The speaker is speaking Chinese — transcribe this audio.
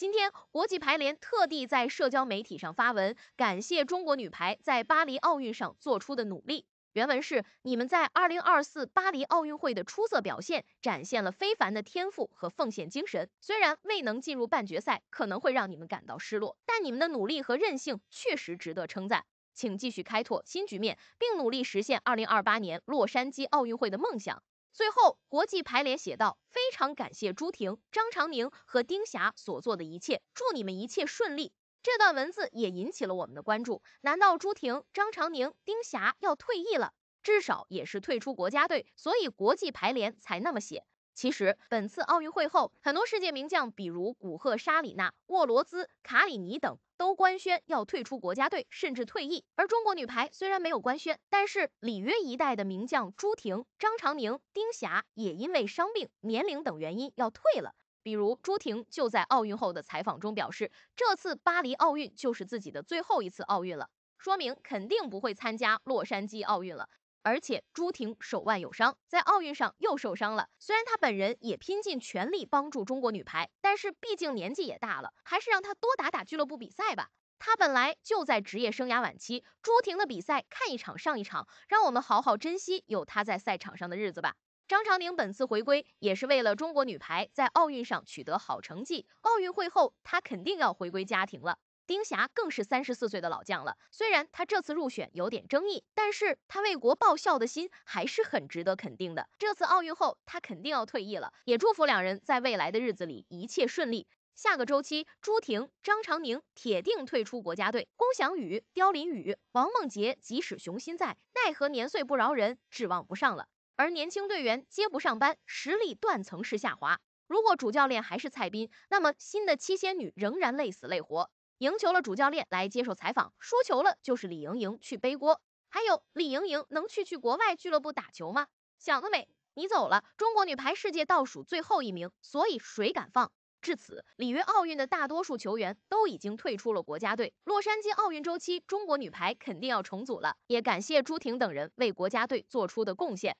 今天，国际排联特地在社交媒体上发文，感谢中国女排在巴黎奥运上做出的努力。原文是：你们在2024巴黎奥运会的出色表现，展现了非凡的天赋和奉献精神。虽然未能进入半决赛，可能会让你们感到失落，但你们的努力和韧性确实值得称赞。请继续开拓新局面，并努力实现2028年洛杉矶奥运会的梦想。最后，国际排联写道：“非常感谢朱婷、张常宁和丁霞所做的一切，祝你们一切顺利。”这段文字也引起了我们的关注。难道朱婷、张常宁、丁霞要退役了？至少也是退出国家队，所以国际排联才那么写。其实，本次奥运会后，很多世界名将，比如古赫、沙里娜、沃罗兹卡里尼等，都官宣要退出国家队，甚至退役。而中国女排虽然没有官宣，但是里约一代的名将朱婷、张常宁、丁霞也因为伤病、年龄等原因要退了。比如朱婷就在奥运后的采访中表示，这次巴黎奥运就是自己的最后一次奥运了，说明肯定不会参加洛杉矶奥运了。而且朱婷手腕有伤，在奥运上又受伤了。虽然她本人也拼尽全力帮助中国女排，但是毕竟年纪也大了，还是让她多打打俱乐部比赛吧。她本来就在职业生涯晚期。朱婷的比赛看一场上一场，让我们好好珍惜有她在赛场上的日子吧。张常宁本次回归也是为了中国女排在奥运上取得好成绩。奥运会后，她肯定要回归家庭了。丁霞更是三十四岁的老将了，虽然她这次入选有点争议，但是她为国报效的心还是很值得肯定的。这次奥运后，她肯定要退役了，也祝福两人在未来的日子里一切顺利。下个周期，朱婷、张常宁铁定退出国家队，龚翔宇、刁琳宇、王梦洁，即使雄心在，奈何年岁不饶人，指望不上了。而年轻队员皆不上班，实力断层式下滑。如果主教练还是蔡斌，那么新的七仙女仍然累死累活。赢球了，主教练来接受采访；输球了，就是李盈莹去背锅。还有，李盈莹能去去国外俱乐部打球吗？想得美！你走了，中国女排世界倒数最后一名，所以谁敢放？至此，里约奥运的大多数球员都已经退出了国家队。洛杉矶奥运周期，中国女排肯定要重组了。也感谢朱婷等人为国家队做出的贡献。